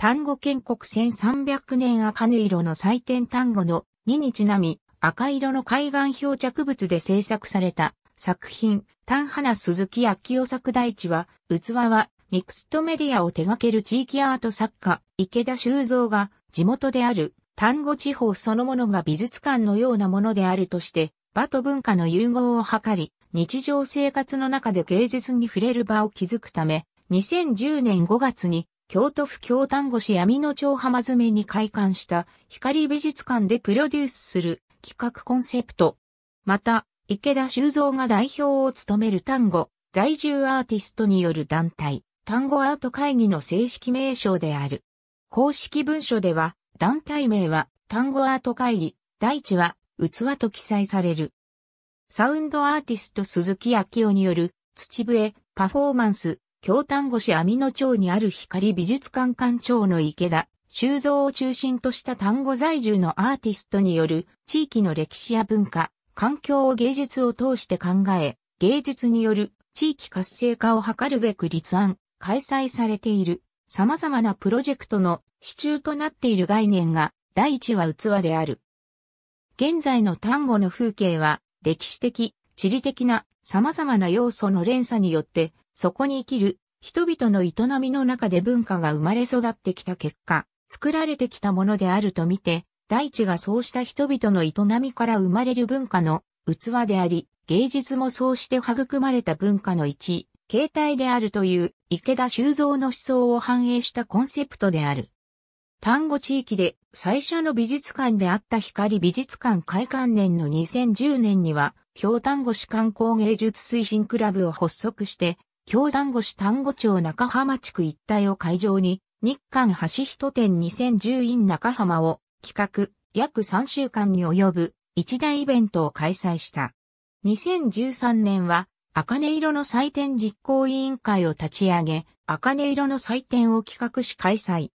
単語建国1300年赤ぬ色の祭典単語の2にちなみ、赤色の海岸漂着物で制作された作品、単花鈴木秋夫作大地は、器はミクストメディアを手掛ける地域アート作家、池田修造が地元である単語地方そのものが美術館のようなものであるとして、場と文化の融合を図り、日常生活の中で芸術に触れる場を築くため、2010年5月に京都府京丹後市闇の町浜詰めに開館した光美術館でプロデュースする企画コンセプト。また、池田修造が代表を務める丹後在住アーティストによる団体、単語アート会議の正式名称である。公式文書では、団体名は、単語アート会議、第地は、器と記載される。サウンドアーティスト鈴木明夫による、土笛、パフォーマンス、京丹後市網野町にある光美術館館長の池田修造を中心とした丹後在住のアーティストによる地域の歴史や文化、環境を芸術を通して考え、芸術による地域活性化を図るべく立案、開催されている様々なプロジェクトの支柱となっている概念が第一は器である。現在の丹後の風景は歴史的、地理的な様々な要素の連鎖によってそこに生きる人々の営みの中で文化が生まれ育ってきた結果、作られてきたものであるとみて、大地がそうした人々の営みから生まれる文化の器であり、芸術もそうして育まれた文化の一、形態であるという池田修造の思想を反映したコンセプトである。丹後地域で最初の美術館であった光美術館開館年の2010年には、京丹後市観光芸術推進クラブを発足して、京丹後市丹後町中浜地区一帯を会場に、日韓橋人店 2010in 中浜を企画、約3週間に及ぶ一大イベントを開催した。2013年は、茜色の祭典実行委員会を立ち上げ、茜色の祭典を企画し開催。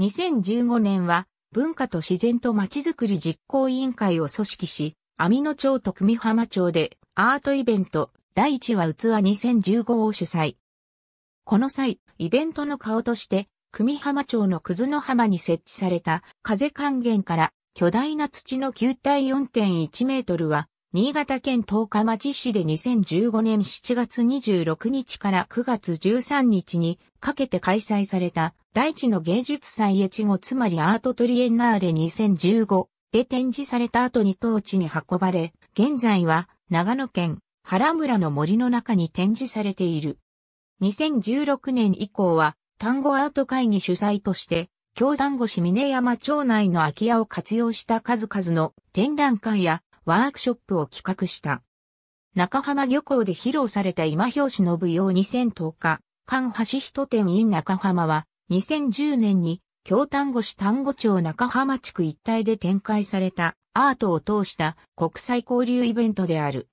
2015年は、文化と自然とまちづくり実行委員会を組織し、網野町と久美浜町でアートイベント、第1話器2015を主催。この際、イベントの顔として、久美浜町の葛の浜に設置された風還元から巨大な土の球体4.1メートルは、新潟県十日町市で2015年7月26日から9月13日にかけて開催された大地の芸術祭越後つまりアートトリエンナーレ2015で展示された後に当地に運ばれ、現在は長野県原村の森の中に展示されている。2016年以降は、単語アート会議主催として、京丹後市峰山町内の空き家を活用した数々の展覧会やワークショップを企画した。中浜漁港で披露された今表紙の舞踊2010日、関橋人店 in 中浜は、2010年に京丹後市丹後町中浜地区一帯で展開されたアートを通した国際交流イベントである。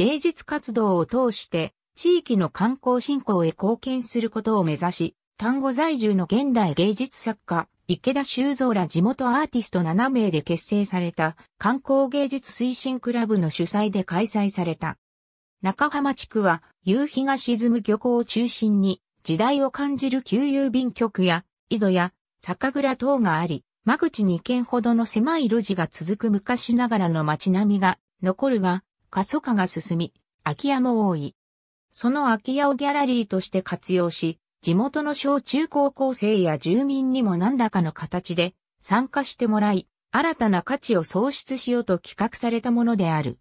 芸術活動を通して地域の観光振興へ貢献することを目指し、単語在住の現代芸術作家、池田修造ら地元アーティスト7名で結成された観光芸術推進クラブの主催で開催された。中浜地区は夕日が沈む漁港を中心に時代を感じる旧郵便局や井戸や酒蔵等があり、間口2軒ほどの狭い路地が続く昔ながらの街並みが残るが、過疎化が進み、空き家も多い。その空き家をギャラリーとして活用し、地元の小中高校生や住民にも何らかの形で参加してもらい、新たな価値を創出しようと企画されたものである。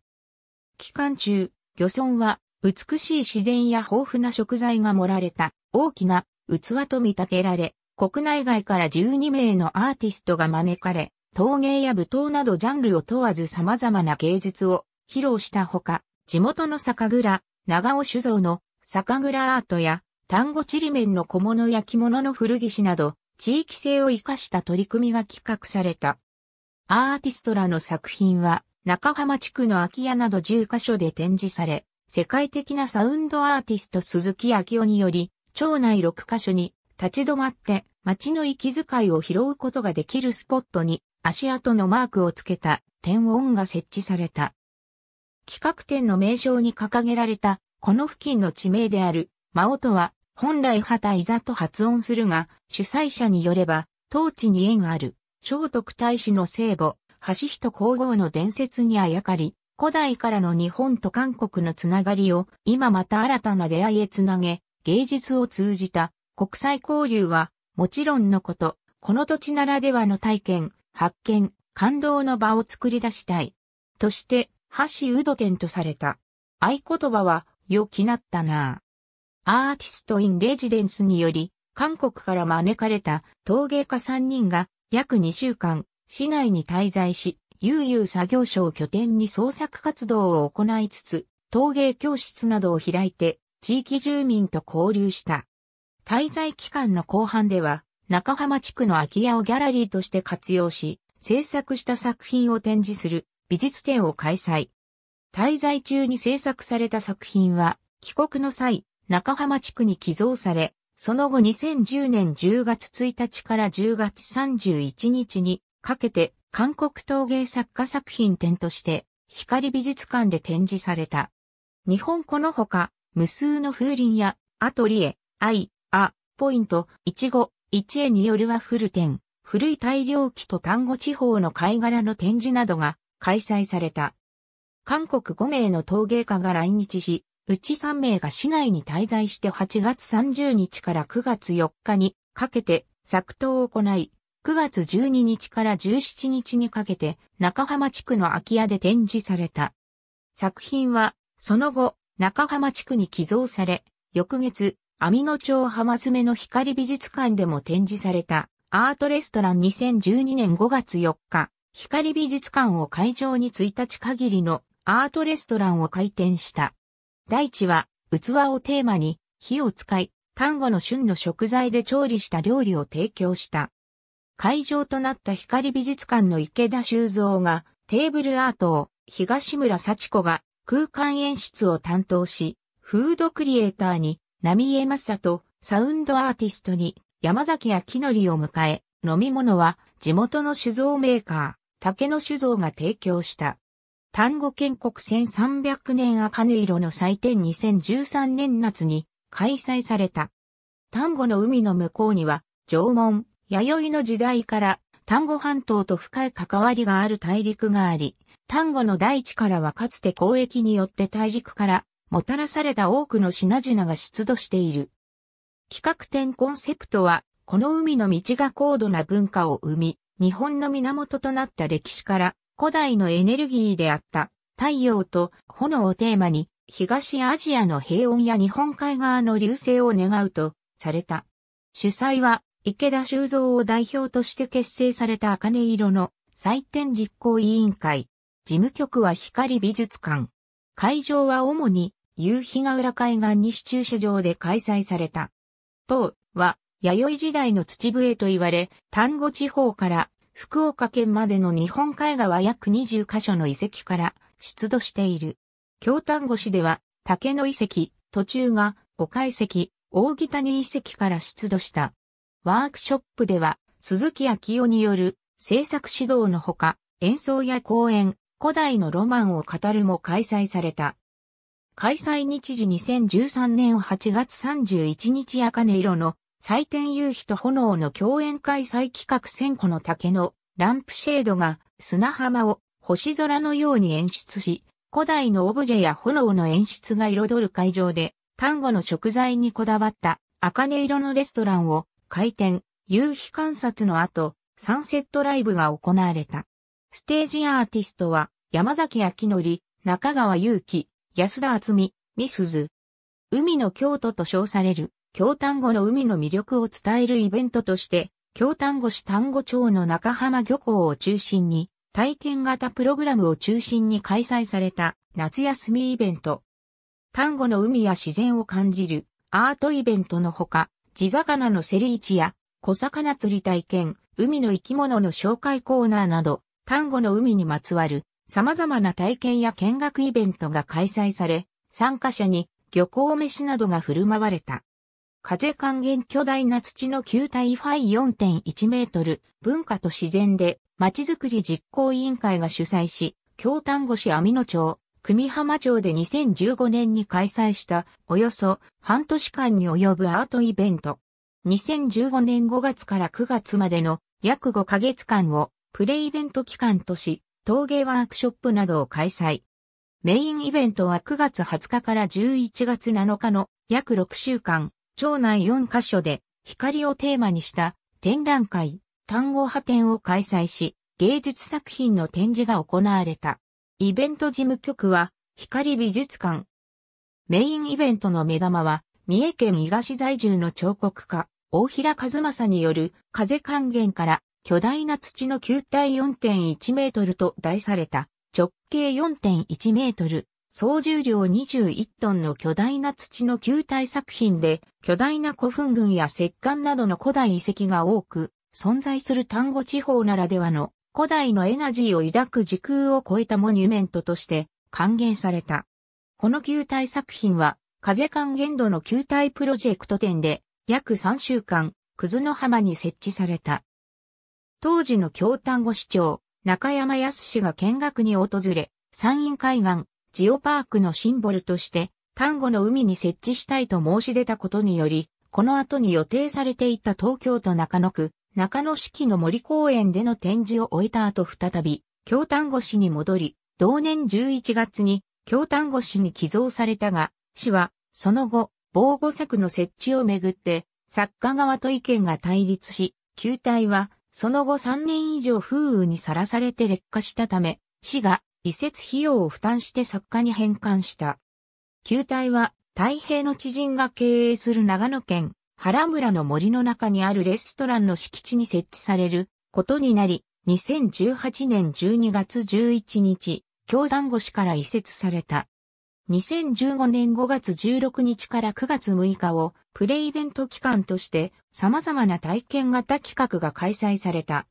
期間中、漁村は美しい自然や豊富な食材が盛られた大きな器と見立てられ、国内外から12名のアーティストが招かれ、陶芸や舞踏などジャンルを問わず様々な芸術を披露したほか、地元の酒蔵、長尾酒造の酒蔵アートや、丹後ちりめんの小物や着物の古着しなど、地域性を活かした取り組みが企画された。アーティストらの作品は、中浜地区の空き家など10カ所で展示され、世界的なサウンドアーティスト鈴木明夫により、町内6カ所に立ち止まって街の息遣いを拾うことができるスポットに足跡のマークをつけた点音が設置された。企画展の名称に掲げられた、この付近の地名である、マオとは、本来たいざと発音するが、主催者によれば、当地に縁ある、聖徳太子の聖母、橋人皇后の伝説にあやかり、古代からの日本と韓国のつながりを今また新たな出会いへつなげ、芸術を通じた国際交流はもちろんのこと、この土地ならではの体験、発見、感動の場を作り出したい。として橋ウド店とされた。合言葉は、よきなったなアーティストインレジデンスにより、韓国から招かれた陶芸家3人が約2週間、市内に滞在し、悠々作業所を拠点に創作活動を行いつつ、陶芸教室などを開いて、地域住民と交流した。滞在期間の後半では、中浜地区の空き家をギャラリーとして活用し、制作した作品を展示する美術展を開催。滞在中に制作された作品は、帰国の際、中浜地区に寄贈され、その後2010年10月1日から10月31日にかけて韓国陶芸作家作品展として光美術館で展示された。日本このほか無数の風鈴やアトリエ、アイ、ア、ポイント、イチゴ、イチエによるワッフル展、古い大量期と丹後地方の貝殻の展示などが開催された。韓国5名の陶芸家が来日し、うち3名が市内に滞在して8月30日から9月4日にかけて作陶を行い、9月12日から17日にかけて中浜地区の空き家で展示された。作品は、その後、中浜地区に寄贈され、翌月、網野町浜爪の光美術館でも展示された、アートレストラン2012年5月4日、光美術館を会場に1日限りのアートレストランを開店した。大地は器をテーマに火を使い、丹後の旬の食材で調理した料理を提供した。会場となった光美術館の池田修造がテーブルアートを東村幸子が空間演出を担当し、フードクリエイターに波江正とサウンドアーティストに山崎明則を迎え、飲み物は地元の酒造メーカー、竹野酒造が提供した。丹後建国1300年茜色の祭典2013年夏に開催された。丹後の海の向こうには、縄文、弥生の時代から丹後半島と深い関わりがある大陸があり、丹後の大地からはかつて交易によって大陸からもたらされた多くの品々が出土している。企画展コンセプトはこの海の道が高度な文化を生み、日本の源となった歴史から、古代のエネルギーであった太陽と炎をテーマに、東アジアの平穏や日本海側の流星を願うとされた。主催は池田修造を代表として結成された茜色の祭典実行委員会。事務局は光美術館。会場は主に夕日が浦海岸西駐車場で開催された。当は弥生時代の土笛と言われ、丹後地方から福岡県までの日本海側約20カ所の遺跡から出土している。京丹後市では竹の遺跡、途中が岡遺跡、大木谷遺跡から出土した。ワークショップでは鈴木昭夫による制作指導のほか、演奏や講演、古代のロマンを語るも開催された。開催日時2013年8月31日赤根色の祭典夕日と炎の共演会再企画千個の竹のランプシェードが砂浜を星空のように演出し、古代のオブジェや炎の演出が彩る会場で、単語の食材にこだわった茜色のレストランを開店、夕日観察の後、サンセットライブが行われた。ステージアーティストは山崎明則、中川祐希、安田厚美、ミスズ。海の京都と称される京丹後の海の魅力を伝えるイベントとして、京丹後市丹後町の中浜漁港を中心に、体験型プログラムを中心に開催された夏休みイベント。丹後の海や自然を感じるアートイベントのほか、地魚の競り市や小魚釣り体験、海の生き物の紹介コーナーなど、丹後の海にまつわる様々な体験や見学イベントが開催され、参加者に漁港飯などが振る舞われた。風還元巨大な土の球体ファイ4.1メートル、文化と自然で、町づくり実行委員会が主催し、京丹後市網野町、久美浜町で2015年に開催した、およそ半年間に及ぶアートイベント。2015年5月から9月までの約5ヶ月間をプレイベント期間とし、陶芸ワークショップなどを開催。メインイベントは9月20日から11月7日の約6週間、町内4カ所で光をテーマにした展覧会、単語派展を開催し、芸術作品の展示が行われた。イベント事務局は光美術館。メインイベントの目玉は、三重県伊賀市在住の彫刻家、大平和正による風還元から巨大な土の球体4.1メートルと題された直径4.1メートル、総重量21トンの巨大な土の球体作品で、巨大な古墳群や石棺などの古代遺跡が多く、存在する丹後地方ならではの古代のエナジーを抱く時空を超えたモニュメントとして還元された。この球体作品は、風還元度の球体プロジェクト展で、約3週間、葛の浜に設置された。当時の京丹後市長、中山康氏が見学に訪れ、山陰海岸、ジオパークのシンボルとして、丹後の海に設置したいと申し出たことにより、この後に予定されていた東京都中野区、中野市の森公園での展示を終えた後再び、京丹後市に戻り、同年11月に京丹後市に寄贈されたが、市は、その後、防護柵の設置をめぐって、作家側と意見が対立し、球体は、その後3年以上風雨にさらされて劣化したため、市が移設費用を負担して作家に返還した。球体は、太平の知人が経営する長野県原村の森の中にあるレストランの敷地に設置されることになり、2018年12月11日、教団越しから移設された。2015年5月16日から9月6日をプレイベント期間として様々な体験型企画が開催された。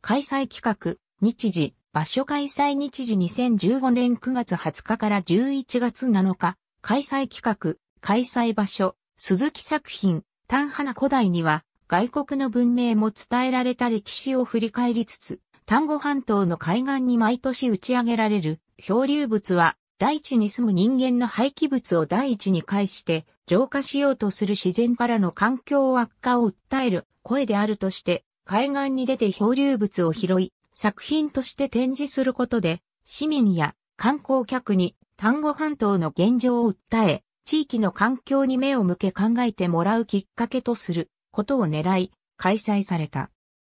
開催企画、日時、場所開催日時2015年9月20日から11月7日、開催企画、開催場所、鈴木作品、丹花古代には、外国の文明も伝えられた歴史を振り返りつつ、丹後半島の海岸に毎年打ち上げられる漂流物は、大地に住む人間の廃棄物を第一に返して浄化しようとする自然からの環境悪化を訴える声であるとして、海岸に出て漂流物を拾い、作品として展示することで、市民や観光客に丹後半島の現状を訴え、地域の環境に目を向け考えてもらうきっかけとすることを狙い、開催された。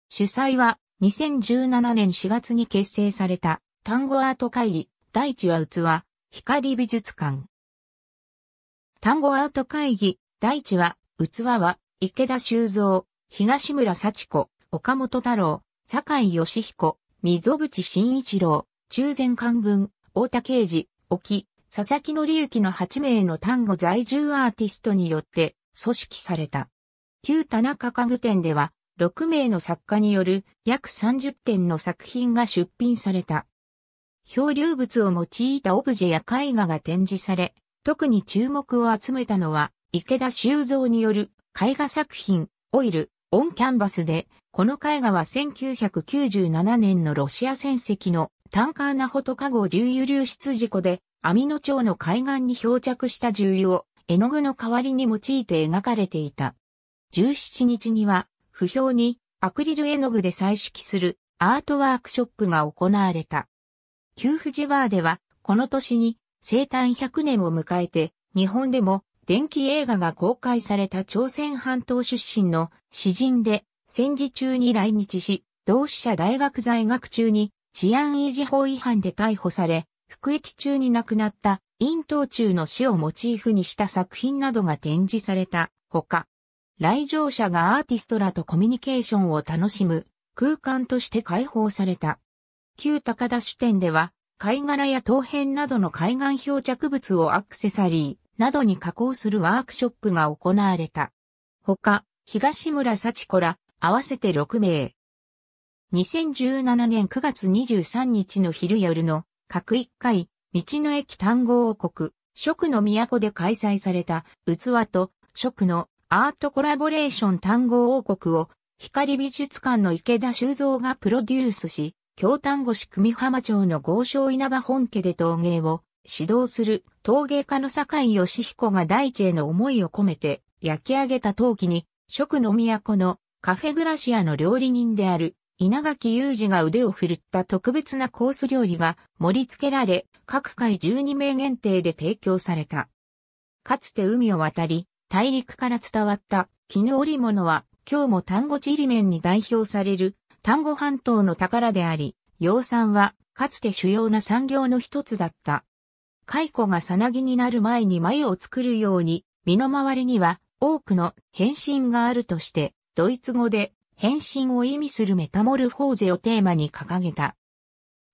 主催は2017年4月に結成された丹後アート会議、第一は器、光美術館。丹後アート会議、第一は、器は、池田修造、東村幸子、岡本太郎、坂井義彦、溝淵慎一郎、中前漢文、大田啓治、沖、佐々木則之の8名の単語在住アーティストによって組織された。旧田中家具店では、6名の作家による約30点の作品が出品された。漂流物を用いたオブジェや絵画が展示され、特に注目を集めたのは、池田修造による絵画作品、オイル、オンキャンバスで、この絵画は1997年のロシア戦績のタンカーナホトカ号重油流出事故で、網野町の海岸に漂着した重油を絵の具の代わりに用いて描かれていた。17日には、不評にアクリル絵の具で彩色するアートワークショップが行われた。旧富士バーでは、この年に生誕100年を迎えて、日本でも電気映画が公開された朝鮮半島出身の詩人で戦時中に来日し、同志社大学在学中に治安維持法違反で逮捕され、服役中に亡くなった陰東中の死をモチーフにした作品などが展示されたほか、来場者がアーティストらとコミュニケーションを楽しむ空間として開放された。旧高田主店では、貝殻や陶片などの海岸漂着物をアクセサリー、などに加工するワークショップが行われた。ほか、東村幸子ら合わせて6名。2017年9月23日の昼夜の各1回、道の駅単語王国、食の都で開催された器と食のアートコラボレーション単語王国を光美術館の池田修造がプロデュースし、京丹後市久美浜町の豪商稲葉本家で陶芸を指導する陶芸家の酒井義彦が大地への思いを込めて焼き上げた陶器に、食の都のカフェグラシアの料理人である稲垣雄二が腕を振るった特別なコース料理が盛り付けられ、各界12名限定で提供された。かつて海を渡り、大陸から伝わった絹織物は、今日も丹後地理面に代表される丹後半島の宝であり、養蚕はかつて主要な産業の一つだった。蚕がさなぎになる前に眉を作るように、身の回りには多くの変身があるとして、ドイツ語で変身を意味するメタモルフォーゼをテーマに掲げた。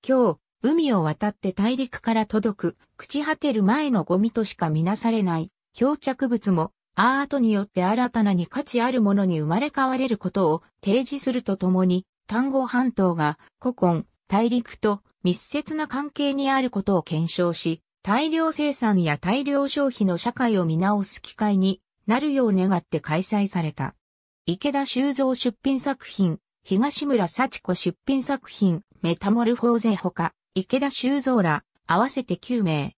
今日、海を渡って大陸から届く、朽ち果てる前のゴミとしか見なされない、漂着物も、アートによって新たなに価値あるものに生まれ変われることを提示するとともに、単語半島が古今、大陸と密接な関係にあることを検証し、大量生産や大量消費の社会を見直す機会になるよう願って開催された。池田修造出品作品、東村幸子出品作品、メタモルフォーゼほか、池田修造ら、合わせて9名。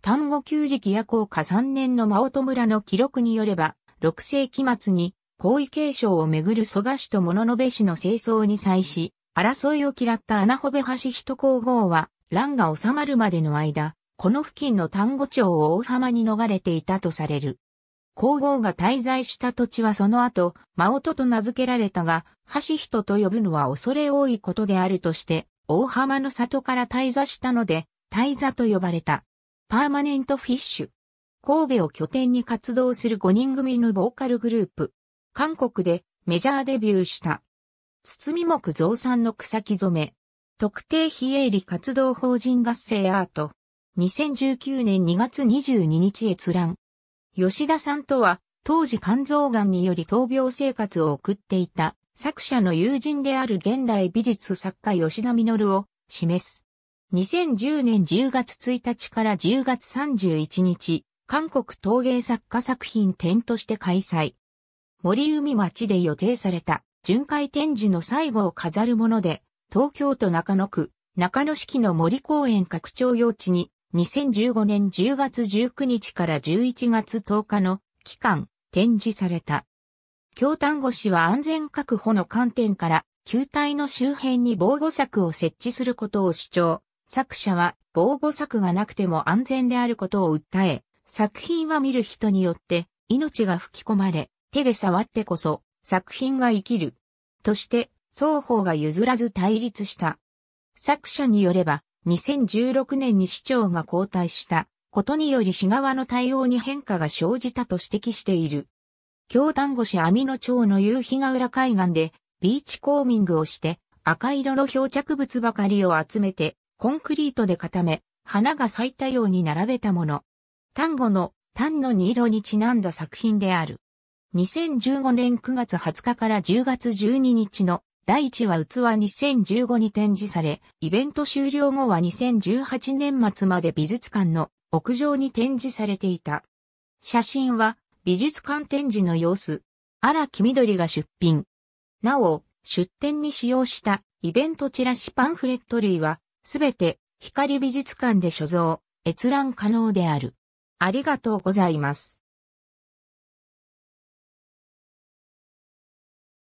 単語旧時期夜降下3年の真音村の記録によれば、6世紀末に、皇位継承をめぐる蘇我氏と物部氏の清掃に際し、争いを嫌った穴穂部橋人皇后は、乱が収まるまでの間、この付近の丹後町を大浜に逃れていたとされる。皇后が滞在した土地はその後、真音と名付けられたが、橋人と呼ぶのは恐れ多いことであるとして、大浜の里から滞在したので、滞座と呼ばれた。パーマネントフィッシュ。神戸を拠点に活動する5人組のボーカルグループ。韓国でメジャーデビューした。包木造産の草木染め。特定非営利活動法人合成アート。2019年2月22日閲覧。吉田さんとは、当時肝臓癌により闘病生活を送っていた、作者の友人である現代美術作家吉田実を示す。2010年10月1日から10月31日、韓国陶芸作家作品展として開催。森海町で予定された巡回展示の最後を飾るもので、東京都中野区、中野式の森公園拡張用地に2015年10月19日から11月10日の期間、展示された。京丹後市は安全確保の観点から、球体の周辺に防護柵を設置することを主張。作者は防護柵がなくても安全であることを訴え、作品は見る人によって命が吹き込まれ、手で触ってこそ作品が生きる。として、双方が譲らず対立した。作者によれば、2016年に市長が交代したことにより市側の対応に変化が生じたと指摘している。京丹後市網野町の夕日ヶ浦海岸でビーチコーミングをして赤色の漂着物ばかりを集めてコンクリートで固め花が咲いたように並べたもの。丹後の丹の二色にちなんだ作品である。2015年9月20日から10月12日の第1話器2015に展示され、イベント終了後は2018年末まで美術館の屋上に展示されていた。写真は美術館展示の様子、荒木緑が出品。なお、出展に使用したイベントチラシパンフレット類は、すべて光美術館で所蔵、閲覧可能である。ありがとうございます。